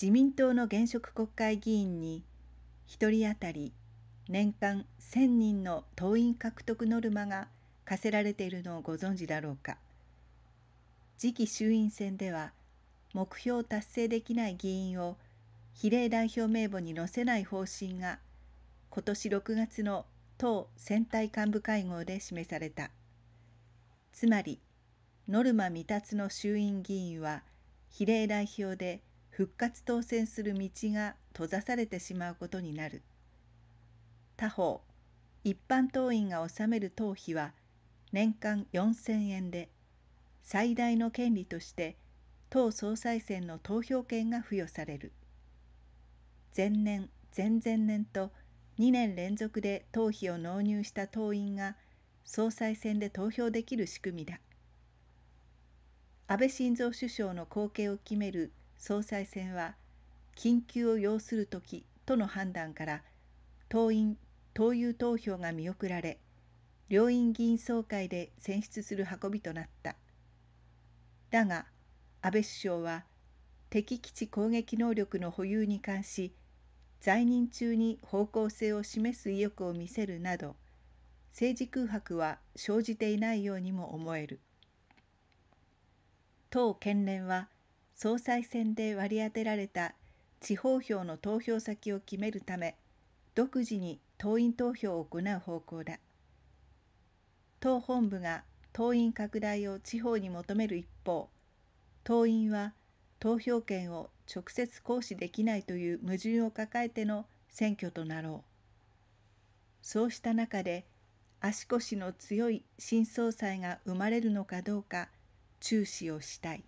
自民党の現職国会議員に1人当たり年間1000人の党員獲得ノルマが課せられているのをご存知だろうか次期衆院選では目標を達成できない議員を比例代表名簿に載せない方針が今年6月の党選対幹部会合で示されたつまりノルマ未達の衆院議員は比例代表で復活当選する道が閉ざされてしまうことになる他方一般党員が納める党費は年間4000円で最大の権利として党総裁選の投票権が付与される前年前々年と2年連続で党費を納入した党員が総裁選で投票できる仕組みだ安倍晋三首相の後継を決める総裁選は緊急を要する時との判断から党員・党友投票が見送られ両院議員総会で選出する運びとなっただが安倍首相は敵基地攻撃能力の保有に関し在任中に方向性を示す意欲を見せるなど政治空白は生じていないようにも思える党県連は総裁選で割り当てられた地方票の投票先を決めるため独自に党員投票を行う方向だ党本部が党員拡大を地方に求める一方党員は投票権を直接行使できないという矛盾を抱えての選挙となろうそうした中で足腰の強い新総裁が生まれるのかどうか注視をしたい